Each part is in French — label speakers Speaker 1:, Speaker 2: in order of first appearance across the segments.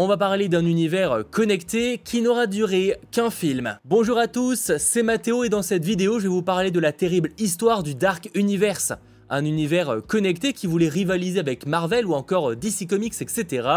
Speaker 1: on va parler d'un univers connecté qui n'aura duré qu'un film. Bonjour à tous, c'est Mathéo et dans cette vidéo je vais vous parler de la terrible histoire du Dark Universe un univers connecté qui voulait rivaliser avec Marvel ou encore DC Comics, etc.,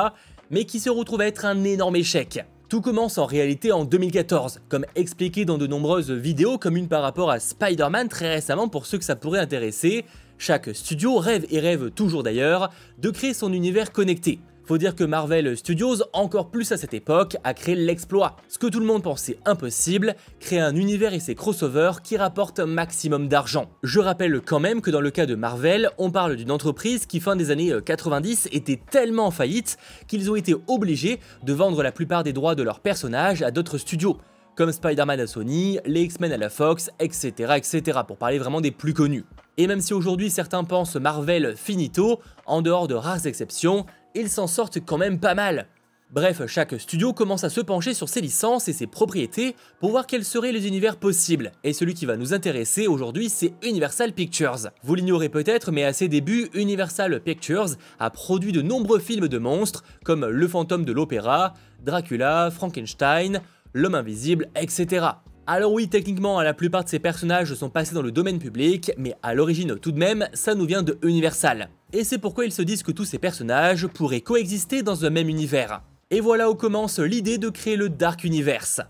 Speaker 1: mais qui se retrouve à être un énorme échec. Tout commence en réalité en 2014, comme expliqué dans de nombreuses vidéos, comme une par rapport à Spider-Man très récemment pour ceux que ça pourrait intéresser. Chaque studio rêve et rêve toujours d'ailleurs de créer son univers connecté. Faut dire que Marvel Studios, encore plus à cette époque, a créé l'exploit. Ce que tout le monde pensait impossible, créer un univers et ses crossovers qui rapportent un maximum d'argent. Je rappelle quand même que dans le cas de Marvel, on parle d'une entreprise qui fin des années 90 euh, était tellement en faillite qu'ils ont été obligés de vendre la plupart des droits de leurs personnages à d'autres studios comme Spider-Man à Sony, les X-Men à la Fox, etc., etc., pour parler vraiment des plus connus. Et même si aujourd'hui certains pensent Marvel finito, en dehors de rares exceptions, ils s'en sortent quand même pas mal. Bref, chaque studio commence à se pencher sur ses licences et ses propriétés pour voir quels seraient les univers possibles. Et celui qui va nous intéresser aujourd'hui, c'est Universal Pictures. Vous l'ignorez peut-être, mais à ses débuts, Universal Pictures a produit de nombreux films de monstres, comme Le fantôme de l'opéra, Dracula, Frankenstein, L'homme invisible, etc. Alors oui, techniquement, la plupart de ces personnages sont passés dans le domaine public, mais à l'origine tout de même, ça nous vient de Universal et c'est pourquoi ils se disent que tous ces personnages pourraient coexister dans un même univers. Et voilà où commence l'idée de créer le Dark Universe.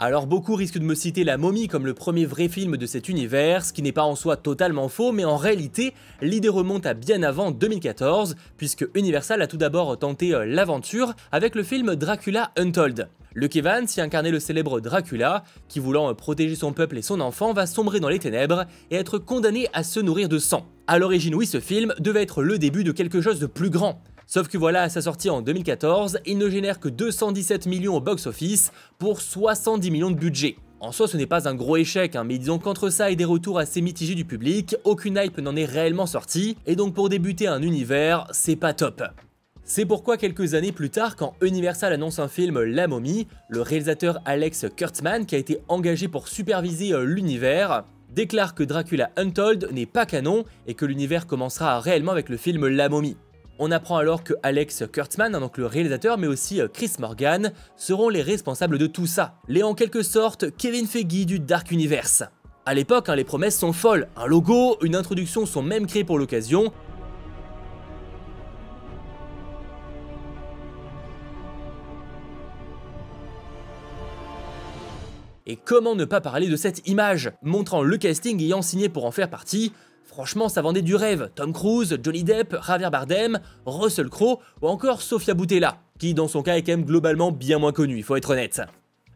Speaker 1: Alors beaucoup risquent de me citer La momie comme le premier vrai film de cet univers, ce qui n'est pas en soi totalement faux, mais en réalité, l'idée remonte à bien avant 2014, puisque Universal a tout d'abord tenté euh, l'aventure avec le film Dracula Untold. Le Kevan s'y incarnait le célèbre Dracula, qui voulant euh, protéger son peuple et son enfant va sombrer dans les ténèbres et être condamné à se nourrir de sang. A l'origine, oui, ce film devait être le début de quelque chose de plus grand. Sauf que voilà, à sa sortie en 2014, il ne génère que 217 millions au box-office pour 70 millions de budget. En soi, ce n'est pas un gros échec, hein, mais disons qu'entre ça et des retours assez mitigés du public, aucune hype n'en est réellement sortie, et donc pour débuter un univers, c'est pas top. C'est pourquoi quelques années plus tard, quand Universal annonce un film La momie, le réalisateur Alex Kurtzman, qui a été engagé pour superviser euh, l'univers, déclare que Dracula Untold n'est pas canon et que l'univers commencera réellement avec le film La momie. On apprend alors que Alex Kurtzman, donc le réalisateur, mais aussi euh, Chris Morgan, seront les responsables de tout ça, les en quelque sorte Kevin Feige du Dark Universe. A l'époque, hein, les promesses sont folles, un logo, une introduction sont même créées pour l'occasion, Et comment ne pas parler de cette image, montrant le casting ayant signé pour en faire partie Franchement, ça vendait du rêve. Tom Cruise, Johnny Depp, Javier Bardem, Russell Crowe ou encore Sofia Boutella, qui dans son cas est quand même globalement bien moins connue, il faut être honnête.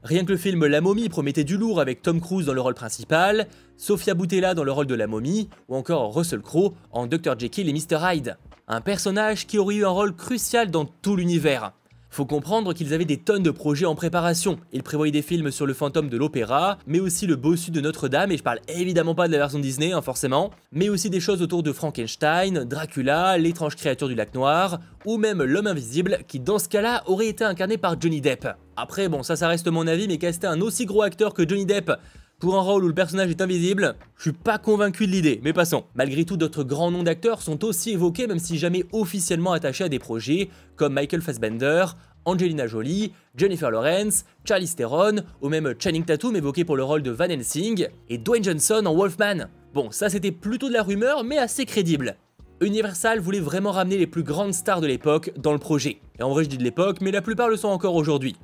Speaker 1: Rien que le film La momie promettait du lourd avec Tom Cruise dans le rôle principal, Sofia Boutella dans le rôle de la momie, ou encore Russell Crowe en Dr. Jekyll et Mr. Hyde. Un personnage qui aurait eu un rôle crucial dans tout l'univers. Faut comprendre qu'ils avaient des tonnes de projets en préparation. Ils prévoyaient des films sur le fantôme de l'opéra, mais aussi le bossu de Notre-Dame, et je parle évidemment pas de la version Disney, hein, forcément, mais aussi des choses autour de Frankenstein, Dracula, l'étrange créature du lac noir, ou même l'homme invisible, qui dans ce cas-là aurait été incarné par Johnny Depp. Après, bon, ça, ça reste mon avis, mais caster un aussi gros acteur que Johnny Depp pour un rôle où le personnage est invisible, je suis pas convaincu de l'idée, mais passons. Malgré tout, d'autres grands noms d'acteurs sont aussi évoqués, même si jamais officiellement attachés à des projets, comme Michael Fassbender, Angelina Jolie, Jennifer Lawrence, Charlie Theron, ou même Channing Tatum évoqué pour le rôle de Van Helsing, et Dwayne Johnson en Wolfman. Bon, ça c'était plutôt de la rumeur, mais assez crédible. Universal voulait vraiment ramener les plus grandes stars de l'époque dans le projet. Et en vrai je dis de l'époque, mais la plupart le sont encore aujourd'hui.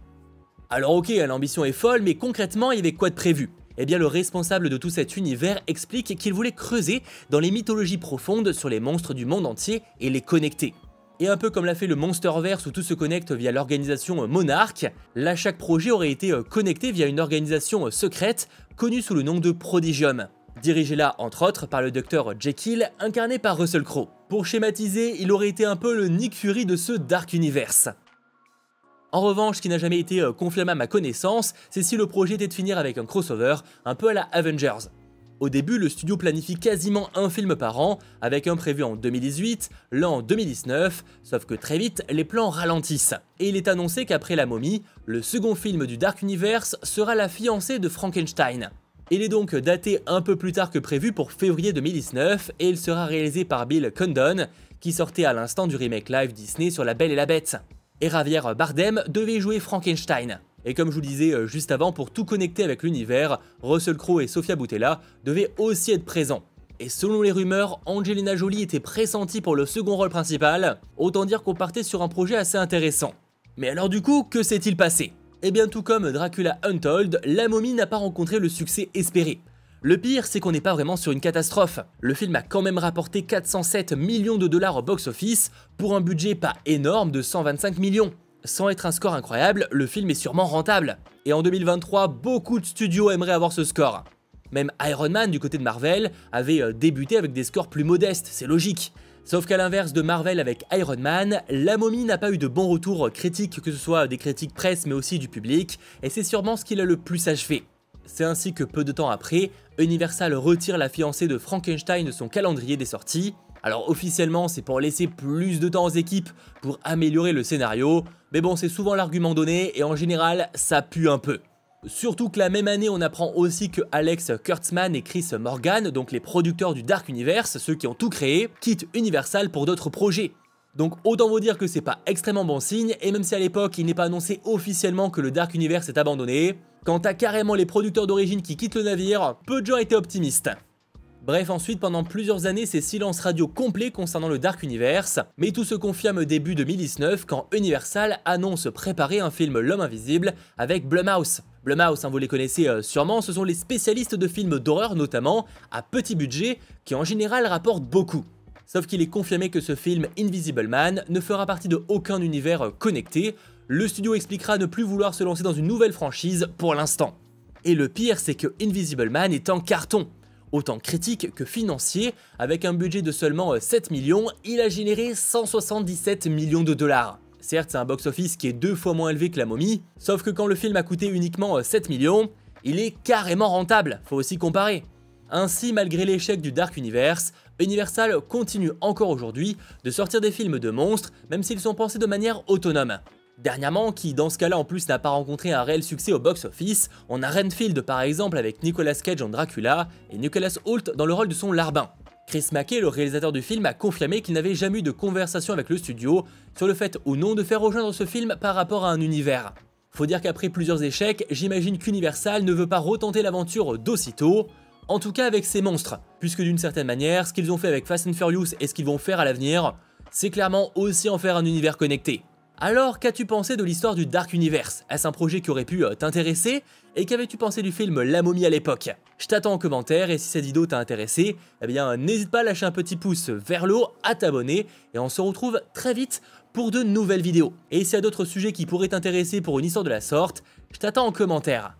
Speaker 1: Alors ok, l'ambition est folle, mais concrètement il y avait quoi de prévu eh bien le responsable de tout cet univers explique qu'il voulait creuser dans les mythologies profondes sur les monstres du monde entier et les connecter. Et un peu comme l'a fait le Monsterverse où tout se connecte via l'organisation Monarch, là chaque projet aurait été euh, connecté via une organisation euh, secrète connue sous le nom de Prodigium. Dirigée là entre autres par le docteur Jekyll incarné par Russell Crowe. Pour schématiser, il aurait été un peu le Nick Fury de ce Dark Universe. En revanche, ce qui n'a jamais été euh, confirmé à ma connaissance, c'est si le projet était de finir avec un crossover, un peu à la Avengers. Au début, le studio planifie quasiment un film par an, avec un prévu en 2018, l'an 2019, sauf que très vite, les plans ralentissent. Et il est annoncé qu'après La Momie, le second film du Dark Universe sera la fiancée de Frankenstein. Il est donc daté un peu plus tard que prévu pour février 2019 et il sera réalisé par Bill Condon, qui sortait à l'instant du remake live Disney sur La Belle et la Bête et Ravier Bardem devait jouer Frankenstein. Et comme je vous disais euh, juste avant, pour tout connecter avec l'univers, Russell Crowe et Sofia Boutella devaient aussi être présents. Et selon les rumeurs, Angelina Jolie était pressentie pour le second rôle principal, autant dire qu'on partait sur un projet assez intéressant. Mais alors du coup, que s'est-il passé Eh bien tout comme Dracula Untold, la momie n'a pas rencontré le succès espéré. Le pire, c'est qu'on n'est pas vraiment sur une catastrophe. Le film a quand même rapporté 407 millions de dollars au box-office pour un budget pas énorme de 125 millions. Sans être un score incroyable, le film est sûrement rentable. Et en 2023, beaucoup de studios aimeraient avoir ce score. Même Iron Man du côté de Marvel avait euh, débuté avec des scores plus modestes, c'est logique. Sauf qu'à l'inverse de Marvel avec Iron Man, La Momie n'a pas eu de bons retours critiques, que ce soit des critiques presse mais aussi du public, et c'est sûrement ce qu'il a le plus achevé. C'est ainsi que peu de temps après, Universal retire la fiancée de Frankenstein de son calendrier des sorties. Alors officiellement, c'est pour laisser plus de temps aux équipes pour améliorer le scénario, mais bon, c'est souvent l'argument donné et en général, ça pue un peu. Surtout que la même année, on apprend aussi que Alex Kurtzman et Chris Morgan, donc les producteurs du Dark Universe, ceux qui ont tout créé, quittent Universal pour d'autres projets. Donc autant vous dire que c'est pas extrêmement bon signe, et même si à l'époque il n'est pas annoncé officiellement que le Dark Universe est abandonné, quant à carrément les producteurs d'origine qui quittent le navire, peu de gens étaient optimistes. Bref, ensuite, pendant plusieurs années, c'est silence radio complet concernant le Dark Universe, mais tout se confirme début 2019 quand Universal annonce préparer un film L'Homme Invisible avec Blumhouse. Blumhouse, hein, vous les connaissez euh, sûrement, ce sont les spécialistes de films d'horreur notamment, à petit budget, qui en général rapportent beaucoup. Sauf qu'il est confirmé que ce film Invisible Man ne fera partie de aucun univers connecté, le studio expliquera ne plus vouloir se lancer dans une nouvelle franchise pour l'instant. Et le pire, c'est que Invisible Man est en carton. Autant critique que financier, avec un budget de seulement 7 euh, millions, il a généré 177 millions de dollars. Certes, c'est un box-office qui est deux fois moins élevé que La Momie, sauf que quand le film a coûté uniquement 7 euh, millions, il est carrément rentable, faut aussi comparer. Ainsi, malgré l'échec du Dark Universe, Universal continue encore aujourd'hui de sortir des films de monstres, même s'ils sont pensés de manière autonome. Dernièrement, qui dans ce cas-là en plus n'a pas rencontré un réel succès au box-office, on a Renfield par exemple avec Nicolas Cage en Dracula et Nicolas Holt dans le rôle de son larbin. Chris Mackey, le réalisateur du film, a confirmé qu'il n'avait jamais eu de conversation avec le studio sur le fait ou non de faire rejoindre ce film par rapport à un univers. Faut dire qu'après plusieurs échecs, j'imagine qu'Universal ne veut pas retenter l'aventure d'aussitôt, en tout cas avec ces monstres, puisque d'une certaine manière, ce qu'ils ont fait avec Fast and Furious et ce qu'ils vont faire à l'avenir, c'est clairement aussi en faire un univers connecté. Alors, qu'as-tu pensé de l'histoire du Dark Universe Est-ce un projet qui aurait pu euh, t'intéresser Et qu'avais-tu pensé du film La momie à l'époque Je t'attends en commentaire et si cette vidéo t'a intéressé, eh bien n'hésite pas à lâcher un petit pouce vers le haut, à t'abonner et on se retrouve très vite pour de nouvelles vidéos. Et s'il y a d'autres sujets qui pourraient t'intéresser pour une histoire de la sorte, je t'attends en commentaire.